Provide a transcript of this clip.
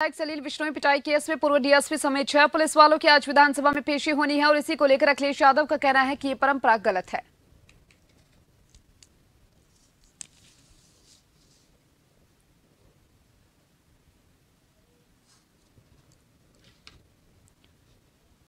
विधायक सलील बिश्नोई पिटाई केस में पूर्व डीएसपी समेत छह पुलिस वालों की आज विधानसभा में पेशी होनी है और इसी को लेकर अखिलेश यादव का कहना है कि ये परंपरा गलत है